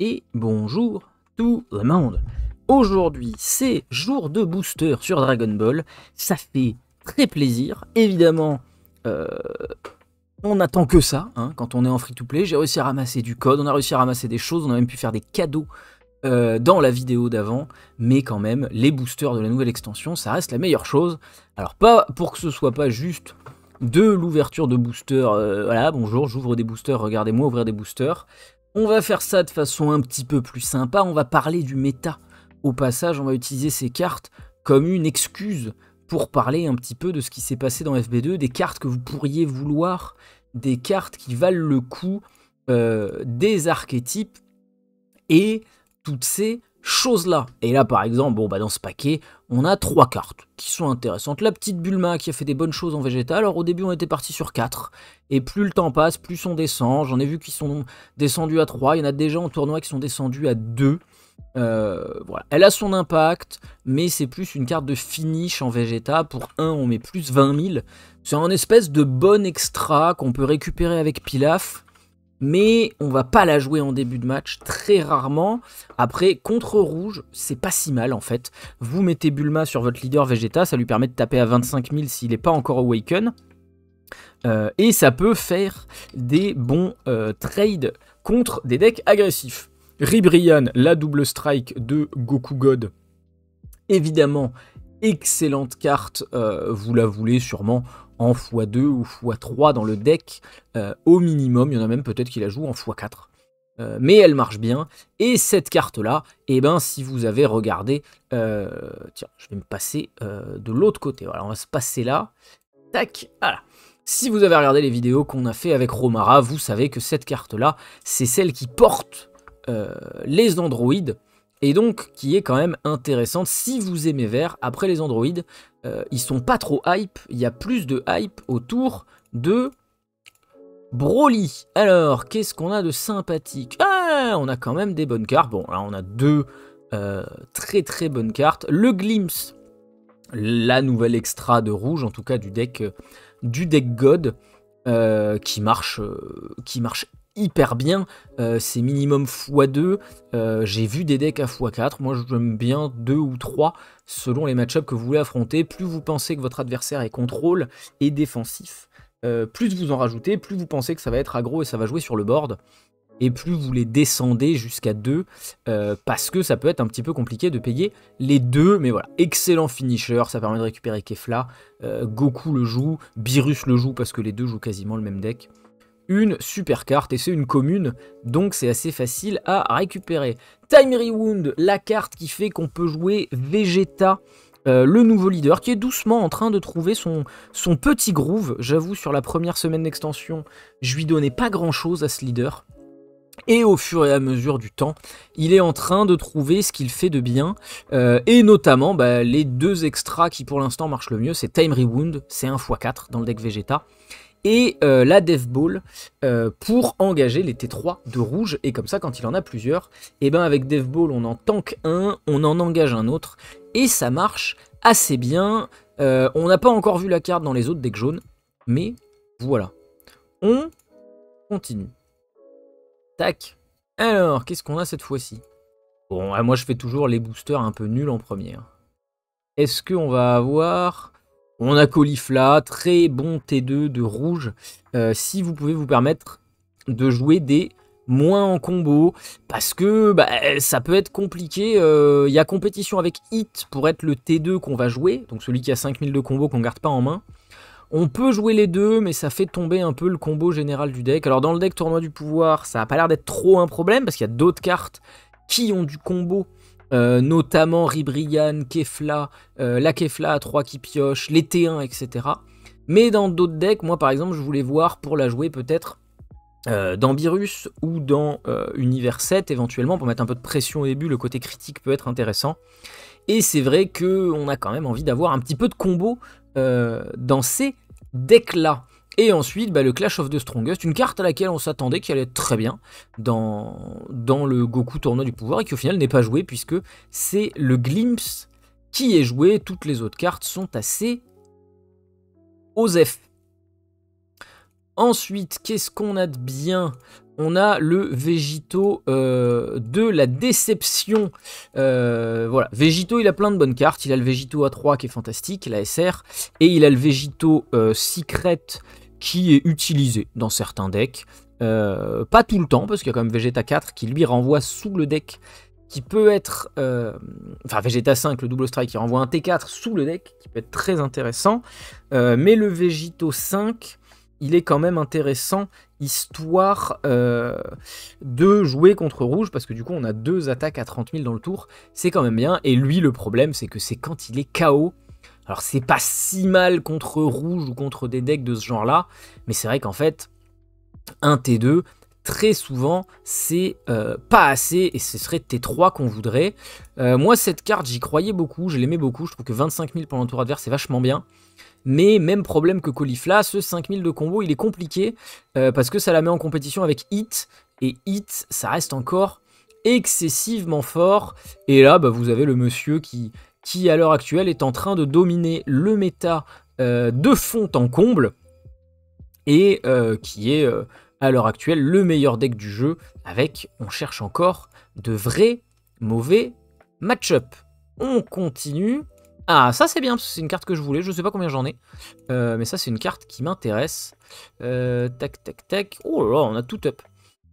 et bonjour tout le monde. Aujourd'hui, c'est jour de booster sur Dragon Ball. Ça fait très plaisir. Évidemment, euh, on n'attend que ça hein. quand on est en free-to-play. J'ai réussi à ramasser du code, on a réussi à ramasser des choses, on a même pu faire des cadeaux euh, dans la vidéo d'avant, mais quand même, les boosters de la nouvelle extension, ça reste la meilleure chose. Alors pas pour que ce soit pas juste de l'ouverture de boosters, euh, voilà, bonjour, j'ouvre des boosters, regardez-moi ouvrir des boosters. On va faire ça de façon un petit peu plus sympa, on va parler du méta. Au passage, on va utiliser ces cartes comme une excuse pour parler un petit peu de ce qui s'est passé dans FB2, des cartes que vous pourriez vouloir, des cartes qui valent le coup, euh, des archétypes, et toutes ces chose-là. Et là, par exemple, bon, bah, dans ce paquet, on a trois cartes qui sont intéressantes. La petite Bulma qui a fait des bonnes choses en végétal. Alors, au début, on était parti sur 4. Et plus le temps passe, plus on descend. J'en ai vu qui sont descendus à 3. Il y en a déjà en tournoi qui sont descendus à 2. Euh, voilà. Elle a son impact, mais c'est plus une carte de finish en Vegeta. Pour un on met plus 20 000. C'est un espèce de bon extra qu'on peut récupérer avec Pilaf mais on va pas la jouer en début de match très rarement. Après, contre rouge, c'est pas si mal en fait. Vous mettez Bulma sur votre leader Vegeta, ça lui permet de taper à 25 000 s'il n'est pas encore awaken. Euh, et ça peut faire des bons euh, trades contre des decks agressifs. Ribrian, la double strike de Goku God. Évidemment, excellente carte, euh, vous la voulez sûrement en x2 ou x3 dans le deck euh, au minimum. Il y en a même peut-être qui la jouent en x4. Euh, mais elle marche bien. Et cette carte-là, eh ben, si vous avez regardé... Euh, tiens, je vais me passer de l'autre côté. Voilà, on va se passer là. Tac, voilà. Si vous avez regardé les vidéos qu'on a fait avec Romara, vous savez que cette carte-là, c'est celle qui porte les androïdes et donc qui est quand même intéressante si vous aimez vert. Après les androïdes, euh, ils sont pas trop hype. Il y a plus de hype autour de Broly. Alors, qu'est-ce qu'on a de sympathique ah, On a quand même des bonnes cartes. Bon, là, on a deux euh, très très bonnes cartes. Le Glimpse, la nouvelle extra de rouge, en tout cas du deck, euh, du deck God. qui, marche, qui marche hyper bien. Euh, c'est minimum x2. Euh, j'ai vu des decks à x4. Moi, j'aime bien 2 ou 3 selon les match que vous voulez affronter. Plus vous pensez que votre adversaire est contrôle et défensif, euh, plus vous en rajoutez, plus vous pensez que ça va être aggro et ça va jouer sur le board. Et plus vous les descendez jusqu'à 2, parce que ça peut être un petit peu compliqué de payer les deux. Mais voilà, excellent finisher, ça permet de récupérer Kefla. Goku le joue, birus le joue, parce que les deux jouent quasiment le même deck une super carte et c'est une commune, donc c'est assez facile à récupérer. Time Rewound, la carte qui fait qu'on peut jouer Vegeta. Euh, le nouveau leader qui est doucement en train de trouver son, son petit groove. J'avoue, sur la première semaine d'extension, je lui donnais pas grand chose à ce leader. Et au fur et à mesure du temps, il est en train de trouver ce qu'il fait de bien. Euh, et notamment, bah, les deux extras qui pour l'instant marchent le mieux, c'est Time Rewound, c'est 1x4 dans le deck Vegeta et euh, la Dev Ball euh, pour engager les T3 de rouge. Et comme ça, quand il en a plusieurs, et eh ben avec Dev Ball, on en tank un, on en engage un autre, et ça marche assez bien. Euh, on n'a pas encore vu la carte dans les autres decks jaunes, mais voilà. On continue. Tac. Alors, qu'est-ce qu'on a cette fois-ci Bon, ah, moi je fais toujours les boosters un peu nuls en première. Est-ce qu'on va avoir on a colifla très bon T2 de rouge. Euh, si vous pouvez vous permettre de jouer des moins en combo, parce que bah, ça peut être compliqué. Euh, il y a compétition avec Hit pour être le T2 qu'on va jouer, donc celui qui a 5000 de combo qu'on garde pas en main. On peut jouer les deux, mais ça fait tomber un peu le combo général du deck. Alors dans le deck Tournoi du Pouvoir, ça a pas l'air d'être trop un problème, parce qu'il y a d'autres cartes qui ont du combo euh, notamment Ribrian, Kefla, euh, la Kefla à 3 qui pioche, les T1, etc. Mais dans d'autres decks, moi par exemple, je voulais voir pour la jouer peut-être euh, dans Virus ou dans Univers 7 éventuellement, pour mettre un peu de pression au début, le côté critique peut être intéressant. Et c'est vrai qu'on a quand même envie d'avoir un petit peu de combo dans ces decks-là. Et ensuite, bah, le Clash of the Strongest, une carte à laquelle on s'attendait qu'elle allait être très bien dans, dans le Goku Tournoi du Pouvoir et qui au final n'est pas jouée, puisque c'est le Glimpse qui est joué. Toutes les autres cartes sont assez osef. Ensuite, qu'est-ce qu'on a de bien on a le Végito euh, de la déception. Euh, voilà, Végito, il a plein de bonnes cartes. Il a le Végito A3 qui est fantastique, la SR. Et il a le Végito euh, Secret qui est utilisé dans certains decks. Euh, pas tout le temps, parce qu'il y a quand même Vegeta 4 qui lui renvoie sous le deck, qui peut être. Euh, enfin, Vegeta 5, le double strike, qui renvoie un T4 sous le deck, qui peut être très intéressant. Euh, mais le Vegito 5, il est quand même intéressant, histoire de jouer contre rouge, parce que du coup, on a deux attaques à 30 000 dans le tour. C'est quand même bien. Et lui, le problème, c'est que c'est quand il est KO alors c'est pas si mal contre rouge ou contre des decks de ce genre-là, mais c'est vrai qu'en fait, un t 2 très souvent, c'est euh, pas assez, et ce serait T3 qu'on voudrait. Euh, moi, cette carte, j'y croyais beaucoup, je l'aimais beaucoup, je trouve que 25 000 pendant le tour adverse, c'est vachement bien. Mais même problème que Colifla, ce 5000 de combo, il est compliqué, euh, parce que ça la met en compétition avec Hit, et Hit, ça reste encore excessivement fort. Et là, bah, vous avez le monsieur qui, qui à l'heure actuelle est en train de dominer le méta euh, de fond en comble et euh, qui est euh, à l'heure actuelle le meilleur deck du jeu avec, on cherche encore, de vrais mauvais match-up. On continue. Ah, ça c'est bien, c'est une carte que je voulais, je ne sais pas combien j'en ai, mais ça c'est une carte qui m'intéresse. tac, tac, tac. Oh là, on a tout up.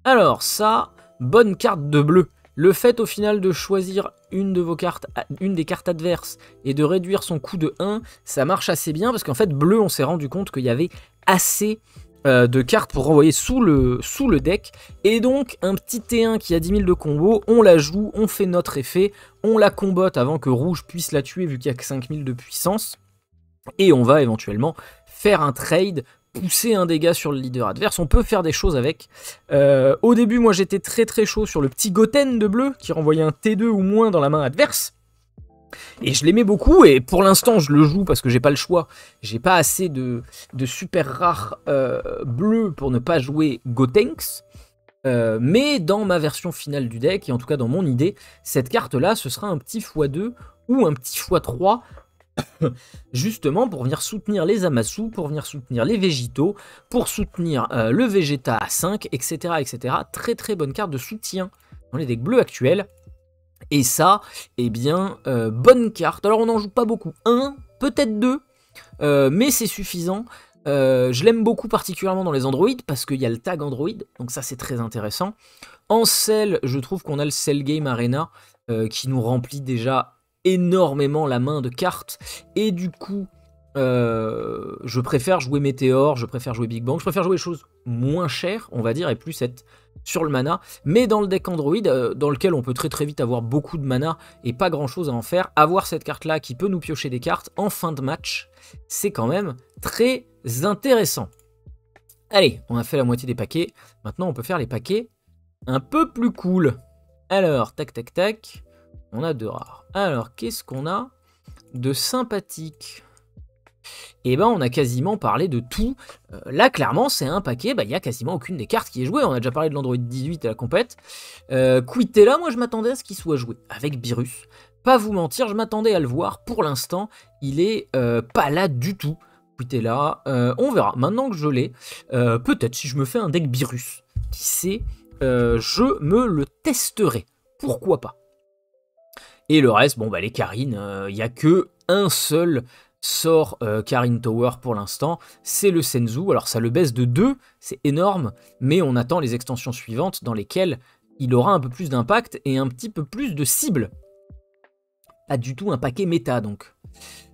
Alors ça, bonne carte de bleu. Le fait au final de choisir une de vos cartes, une des cartes adverses et de réduire son coût de 1, ça marche assez bien parce qu'en fait bleu on s'est rendu compte qu'il y avait assez euh, de cartes pour renvoyer sous le, sous le deck. Et donc un petit T1 qui a 10 000 de combo, on la joue, on fait notre effet, on la combote avant que rouge puisse la tuer vu qu'il n'y a que 5 000 de puissance. Et on va éventuellement faire un trade pousser un dégât sur le leader adverse, on peut faire des choses avec. Euh, au début, moi j'étais très très chaud sur le petit Goten de bleu qui renvoyait un T2 ou moins dans la main adverse. Et je l'aimais beaucoup et pour l'instant je le joue parce que j'ai pas le choix. J'ai pas assez de, de super rares euh, bleus pour ne pas jouer Gotenks. Euh, mais dans ma version finale du deck, et en tout cas dans mon idée, cette carte là ce sera un petit x2 ou un petit x3 justement pour venir soutenir les Amasu, pour venir soutenir les végétaux, pour soutenir euh, le Vegeta à 5, etc., etc. Très très bonne carte de soutien dans les decks bleus actuels. Et ça, eh bien, euh, bonne carte. Alors on n'en joue pas beaucoup, un, peut-être deux, euh, mais c'est suffisant. je l'aime beaucoup particulièrement dans les Android parce qu'il y a le tag Android, donc ça c'est très intéressant. En sel, je trouve qu'on a le Cell Game Arena qui nous remplit déjà énormément la main de cartes, et du coup, euh, je préfère jouer Météor, je préfère jouer Big Bang, je préfère jouer des choses moins chères, on va dire, et plus être sur le mana. Mais dans le deck Android, euh, dans lequel on peut très très vite avoir beaucoup de mana et pas grand chose à en faire, avoir cette carte-là qui peut nous piocher des cartes en fin de match, c'est quand même très intéressant. Allez, on a fait la moitié des paquets. Maintenant, on peut faire les paquets un peu plus cool. Alors, tac tac tac. On a deux rares. Alors, qu'est-ce qu'on a de sympathique Eh ben on a quasiment parlé de tout. Euh, là clairement c'est un paquet, bah, il n'y a quasiment aucune des cartes qui est jouée. On a déjà parlé de l'Android 18 à la compète. Euh, Quittez-la. moi je m'attendais à ce qu'il soit joué avec Virus. Pas vous mentir, je m'attendais à le voir. Pour l'instant, il est euh, pas là du tout. quittez là, on verra. Maintenant que je l'ai, peut-être si je me fais un deck Virus, qui sait, je me le testerai. Pourquoi pas et le reste, bon, bah, les Karine, il euh, n'y a que un seul sort euh, Karin Tower pour l'instant, c'est le Senzu. Alors ça le baisse de 2, c'est énorme, mais on attend les extensions suivantes dans lesquelles il aura un peu plus d'impact et un petit peu plus de cible. Pas du tout un paquet méta donc.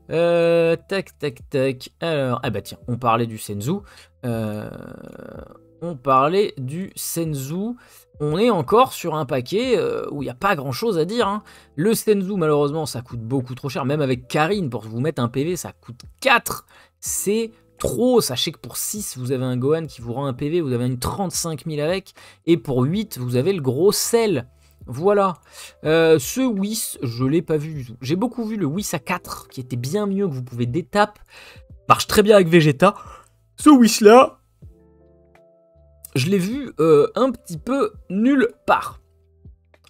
Euh, tac tac tac. Alors, ah bah tiens, on parlait du Senzu. on parlait du Senzu on est encore sur un paquet euh, où il n'y a pas grand chose à dire. Hein. Le Senzu, malheureusement, ça coûte beaucoup trop cher. Même avec Karine, pour vous mettre un PV, ça coûte 4. C'est trop. Sachez que pour 6, vous avez un Gohan qui vous rend un PV, vous avez une 35 000 avec. Et pour 8, vous avez le gros sel. Voilà. Euh, ce Whis, je l'ai pas vu J'ai beaucoup vu le Whis à 4, qui était bien mieux, que vous pouvez d'étape. Marche très bien avec Vegeta. Ce Whis là, je l'ai vu euh, un petit peu nulle part.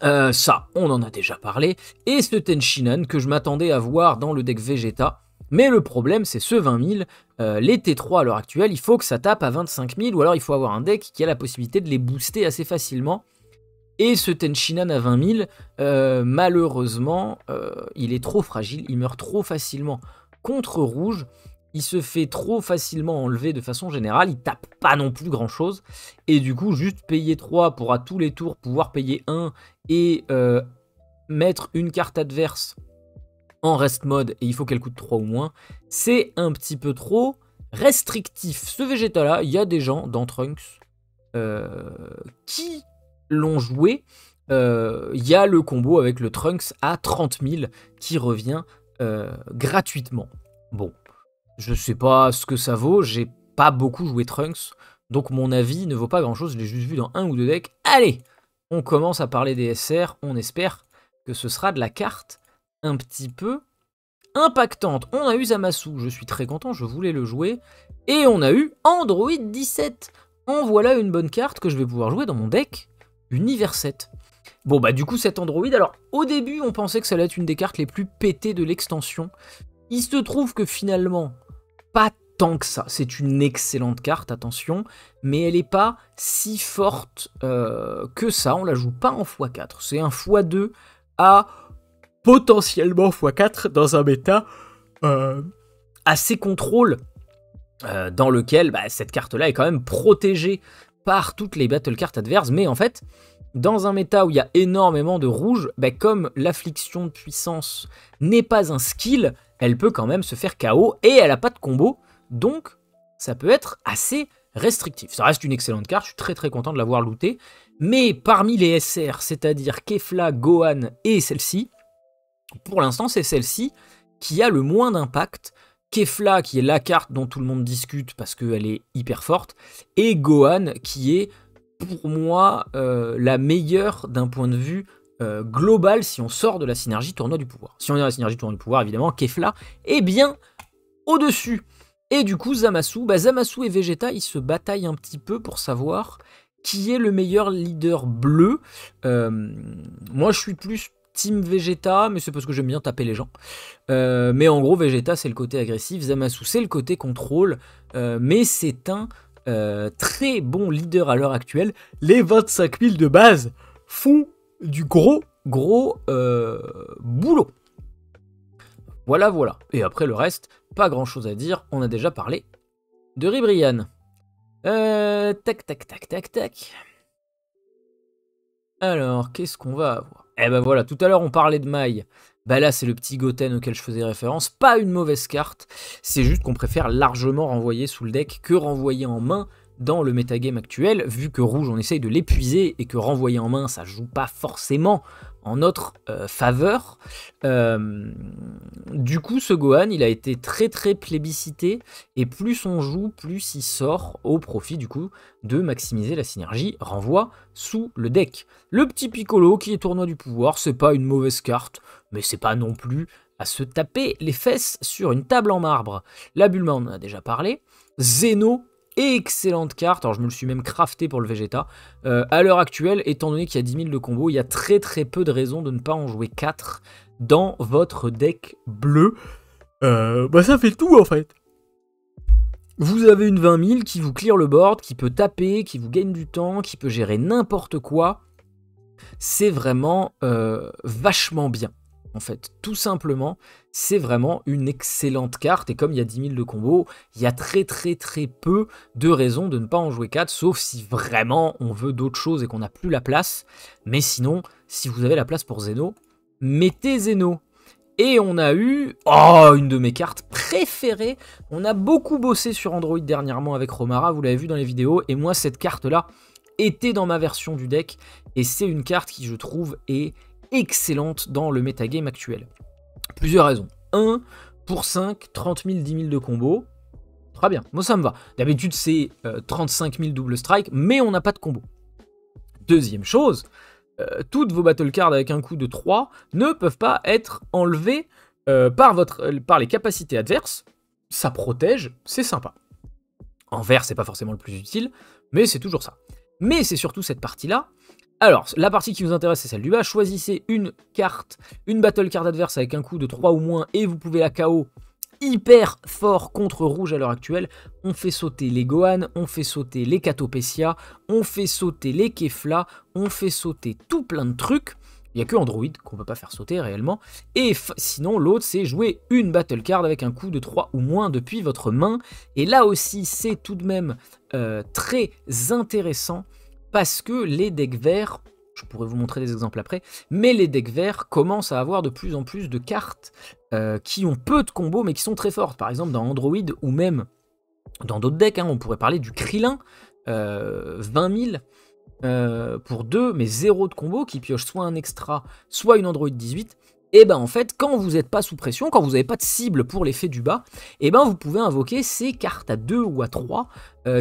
Euh, ça, on en a déjà parlé, et ce Tenshinan que je m'attendais à voir dans le deck Vegeta. Mais le problème, c'est ce 20 000, euh, les T3 à l'heure actuelle, il faut que ça tape à 25 000, ou alors il faut avoir un deck qui a la possibilité de les booster assez facilement. Et ce Tenshinan à 20 000, malheureusement, il est trop fragile, il meurt trop facilement contre rouge, il se fait trop facilement enlever de façon générale, il tape pas non plus grand chose, et du coup juste payer 3 pour à tous les tours pouvoir payer 1 et euh, mettre une carte adverse en rest mode et il faut qu'elle coûte 3 ou moins, c'est un petit peu trop restrictif. Ce Vegeta là, il y a des gens dans Trunks euh, qui l'ont joué. Euh, il y a le combo avec le Trunks à 30 000 qui revient gratuitement. Bon, je sais pas ce que ça vaut, j'ai pas beaucoup joué Trunks, donc mon avis ne vaut pas grand chose, je l'ai juste vu dans un ou deux decks. Allez On commence à parler des SR, on espère que ce sera de la carte un petit peu impactante. On a eu Zamasu, je suis très content, je voulais le jouer. Et on a eu Android 17. En voilà une bonne carte que je vais pouvoir jouer dans mon deck Univers 7. Bon bah du coup cet Android, alors au début on pensait que ça allait être une des cartes les plus pétées de l'extension. Il se trouve que finalement, pas tant que ça. C'est une excellente carte, attention, mais elle n'est pas si forte euh, que ça. On la joue pas en x4. C'est un x2 à potentiellement x4 dans un méta euh, assez contrôle. Euh, dans lequel bah, cette carte-là est quand même protégée par toutes les battle cartes adverses, mais en fait, dans un méta où il y a énormément de rouge, bah, comme l'affliction de puissance n'est pas un skill, elle peut quand même se faire KO et elle n'a pas de combo, donc ça peut être assez restrictif. Ça reste une excellente carte, je suis très très content de l'avoir lootée, mais parmi les SR, c'est-à-dire Kefla, Gohan et celle-ci, pour l'instant c'est celle-ci qui a le moins d'impact. Kefla qui est la carte dont tout le monde discute parce qu'elle est hyper forte, et Gohan qui est pour moi euh, la meilleure d'un point de vue euh, global si on sort de la synergie tournoi du pouvoir. Si on est dans la synergie tournoi du pouvoir, évidemment, Kefla est bien au-dessus. Et du coup, Zamasu, bah, Zamasu et Vegeta, ils se bataillent un petit peu pour savoir qui est le meilleur leader bleu. Euh, moi, je suis plus team Vegeta, mais c'est parce que j'aime bien taper les gens. Euh, mais en gros, Vegeta, c'est le côté agressif, Zamasu, c'est le côté contrôle, mais c'est un très bon leader à l'heure actuelle. Les 25 000 de base font du gros, gros boulot. Voilà, voilà. Et après le reste, pas grand chose à dire, on a déjà parlé de Ribrian. tac, tac, tac, tac, tac. Alors, qu'est-ce qu'on va avoir Eh ben voilà, tout à l'heure on parlait de Maille. là, c'est le petit Goten auquel je faisais référence. Pas une mauvaise carte, c'est juste qu'on préfère largement renvoyer sous le deck que renvoyer en main dans le metagame actuel, vu que rouge on essaye de l'épuiser et que renvoyer en main ça joue pas forcément en notre euh, faveur. Euh, du coup, ce Gohan, il a été très très plébiscité, et plus on joue, plus il sort au profit du coup de maximiser la synergie renvoi sous le deck. Le petit Piccolo qui est tournoi du pouvoir, c'est pas une mauvaise carte, mais c'est pas non plus à se taper les fesses sur une table en marbre. La Bulma, on en a déjà parlé. Zeno, excellente carte. Alors, je me le suis même crafté pour le Vegeta. Euh, à l'heure actuelle, étant donné qu'il y a 10 000 de combos, il y a très très peu de raisons de ne pas en jouer 4 dans votre deck bleu. Euh, bah, ça fait tout en fait. Vous avez une 20 000 qui vous clear le board, qui peut taper, qui vous gagne du temps, qui peut gérer n'importe quoi. C'est vraiment euh, vachement bien. En fait, tout simplement, c'est vraiment une excellente carte. Et comme il y a 10 000 de combos, il y a très très très peu de raisons de ne pas en jouer 4, sauf si vraiment on veut d'autres choses et qu'on n'a plus la place. Mais sinon, si vous avez la place pour Zeno, mettez Zeno. Et on a eu oh, une de mes cartes préférées. On a beaucoup bossé sur Android dernièrement avec Romara, vous l'avez vu dans les vidéos. Et moi, cette carte-là était dans ma version du deck. Et c'est une carte qui, je trouve, est excellente dans le metagame actuel. Plusieurs raisons. 1. Pour 5, 30 000, 10 000 de combos. Très bien, moi ça me va. D'habitude c'est 35 euh, 000 double strike, mais on n'a pas de combo. Deuxième chose, euh, toutes vos battle cards avec un coup de 3 ne peuvent pas être enlevées euh, par, votre, par les capacités adverses. Ça protège, c'est sympa. En vert, c'est pas forcément le plus utile, mais c'est toujours ça. Mais c'est surtout cette partie-là alors, la partie qui vous intéresse, c'est celle du bas. Choisissez une carte, une battle card adverse avec un coup de 3 ou moins, et vous pouvez la KO hyper fort contre rouge à l'heure actuelle. On fait sauter les Gohan, on fait sauter les Katopesia, on fait sauter les Kefla, on fait sauter tout plein de trucs. Il n'y a que Android qu'on peut pas faire sauter réellement. Et sinon, l'autre, c'est jouer une battle card avec un coup de 3 ou moins depuis votre main. Et là aussi, c'est tout de même euh, très intéressant parce que les decks verts, je pourrais vous montrer des exemples après, mais les decks verts commencent à avoir de plus en plus de cartes euh, qui ont peu de combos mais qui sont très fortes. Par exemple dans Android ou même dans d'autres decks, hein, on pourrait parler du Krillin, 20 euh, 000. Euh, pour 2 mais 0 de combo qui pioche soit un extra, soit une Android 18, et eh ben en fait, quand vous n'êtes pas sous pression, quand vous n'avez pas de cible pour l'effet du bas, et eh ben vous pouvez invoquer ces cartes à 2 ou à 3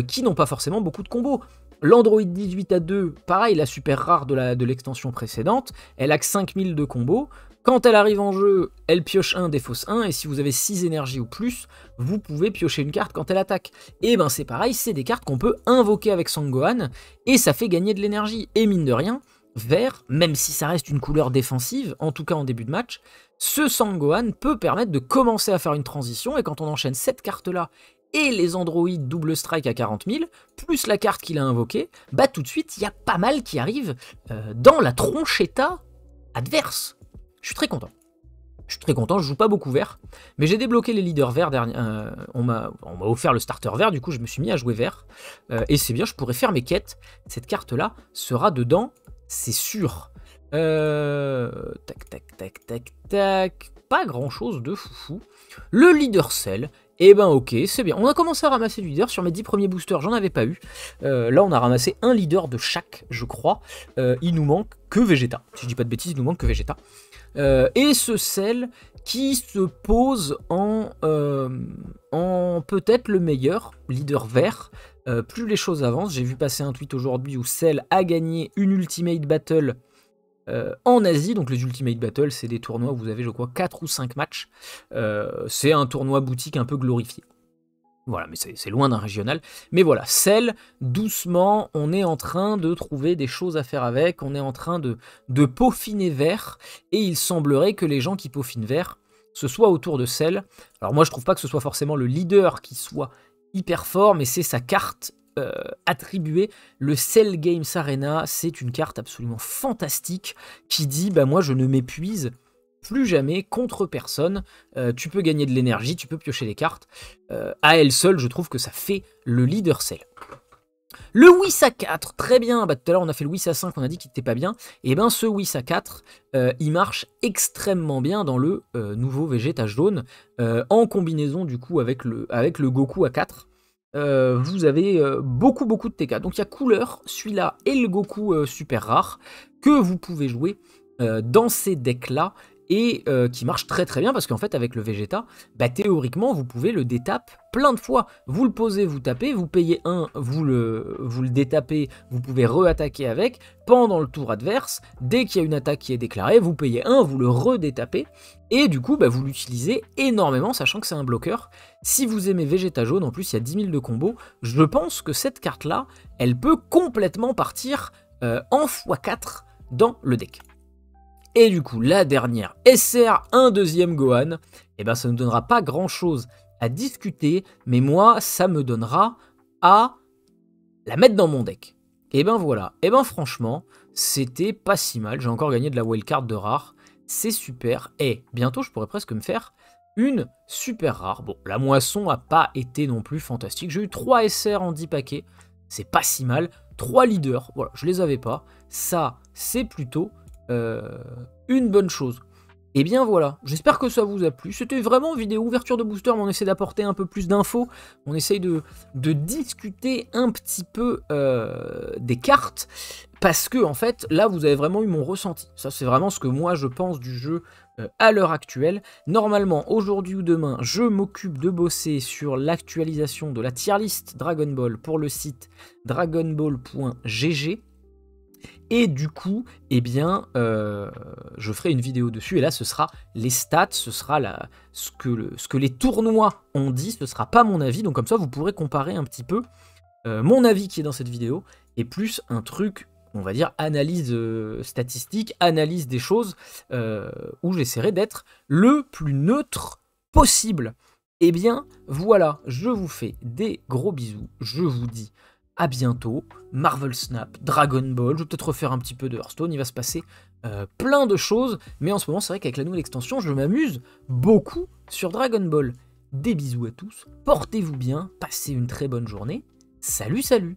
qui n'ont pas forcément beaucoup de combos. L'Android 18 à 2, pareil, la super rare de l'extension précédente, elle a que 5000 de combos. Quand elle arrive en jeu, elle pioche 1, défausse 1, et si vous avez 6 énergies ou plus, vous pouvez piocher une carte quand elle attaque. Et eh ben c'est pareil, c'est des cartes qu'on peut invoquer avec Sangohan, et ça fait gagner de l'énergie. Et mine de rien, vert, même si ça reste une couleur défensive, en tout cas en début de match, ce Sangohan peut permettre de commencer à faire une transition, et quand on enchaîne cette carte-là et les androïdes double strike à 40 000, plus la carte qu'il a invoquée, bah tout de suite, il y a pas mal qui arrive euh, dans la tronchetta adverse. Je suis très content. Je suis très content, je joue pas beaucoup vert, mais j'ai débloqué les leaders verts. Euh, on m'a offert le starter vert, du coup je me suis mis à jouer vert. Euh, et c'est bien, je pourrais faire mes quêtes. Cette carte-là sera dedans, c'est sûr. Tac, tac, tac, tac, tac. Pas grand-chose de foufou. Le leader cell et eh ben ok, c'est bien. On a commencé à ramasser du leader. Sur mes 10 premiers boosters, j'en avais pas eu. Euh, là, on a ramassé un leader de chaque, je crois. Euh, il nous manque que Vegeta. Si je dis pas de bêtises, il nous manque que Vegeta. Euh, et ce sel qui se pose en, en peut-être le meilleur leader vert. plus les choses avancent, j'ai vu passer un tweet aujourd'hui où Cell a gagné une Ultimate Battle euh, en Asie. Donc les Ultimate Battle, c'est des tournois où vous avez, je crois, 4 ou 5 matchs. Euh, c'est un tournoi boutique un peu glorifié. Voilà, mais c'est loin d'un régional. Mais voilà, celle, doucement, on est en train de trouver des choses à faire avec, on est en train de, de peaufiner vert, et il semblerait que les gens qui peaufinent vert, ce soit autour de celle. Alors moi, je trouve pas que ce soit forcément le leader qui soit hyper fort, mais c'est sa carte euh, attribuer, Le Cell Games Arena, c'est une carte absolument fantastique qui dit bah moi je ne m'épuise plus jamais contre personne. Euh, tu peux gagner de l'énergie, tu peux piocher des cartes. Euh, à elle seule, je trouve que ça fait le leader cell. Le à 4, très bien, bah, tout à l'heure on a fait le à 5, on a dit qu'il n'était pas bien, et eh bien ce à 4, il marche extrêmement bien dans le nouveau Vegeta jaune, en combinaison du coup avec le, avec le Goku A4, euh, vous avez euh, beaucoup beaucoup de TK. Donc il y a Couleur, celui-là et le Goku euh, super rare que vous pouvez jouer dans ces decks-là et euh, qui marche très très bien parce qu'en fait avec le Vegeta, bah, théoriquement vous pouvez le détape plein de fois. Vous le posez, vous tapez, vous payez un, vous le, vous le détapez, vous pouvez re-attaquer avec pendant le tour adverse. Dès qu'il y a une attaque qui est déclarée, vous payez un, vous le redétapez et du coup bah, vous l'utilisez énormément sachant que c'est un bloqueur. Si vous aimez Vegeta jaune, en plus il y a 10 000 de combos, je pense que cette carte là, elle peut complètement partir euh, en x4 dans le deck. Et du coup, la dernière SR, un deuxième Gohan, eh ben ça ne donnera pas grand chose à discuter, mais moi, ça me donnera à la mettre dans mon deck. Et eh ben voilà, et eh ben franchement, c'était pas si mal. J'ai encore gagné de la wildcard de rare. C'est super. Et bientôt, je pourrais presque me faire une super rare. Bon, la moisson n'a pas été non plus fantastique. J'ai eu 3 SR en 10 paquets. C'est pas si mal. 3 leaders. Voilà, je les avais pas. Ça, c'est plutôt euh, une bonne chose. Et eh bien voilà, j'espère que ça vous a plu. C'était vraiment une vidéo ouverture de booster, mais on essaie d'apporter un peu plus d'infos. On essaye de, de, discuter un petit peu euh, des cartes. Parce que en fait, là, vous avez vraiment eu mon ressenti. Ça, c'est vraiment ce que moi je pense du jeu euh, à l'heure actuelle. Normalement, aujourd'hui ou demain, je m'occupe de bosser sur l'actualisation de la tier list Dragon Ball pour le site dragonball.gg. Et du coup, eh bien, euh, je ferai une vidéo dessus. Et là, ce sera les stats, ce sera ce, que ce que les tournois ont dit. Ce sera pas mon avis. Donc comme ça, vous pourrez comparer un petit peu euh, mon avis qui est dans cette vidéo et plus un truc, on va dire, analyse euh, statistique, analyse des choses, où j'essaierai d'être le plus neutre possible. Eh bien, voilà, je vous fais des gros bisous. Je vous dis à bientôt. Marvel Snap, Dragon Ball, je vais peut-être refaire un petit peu de Hearthstone, il va se passer euh, plein de choses, mais en ce moment c'est vrai qu'avec la nouvelle extension, je m'amuse beaucoup sur Dragon Ball. Des bisous à tous, portez-vous bien, passez une très bonne journée, salut salut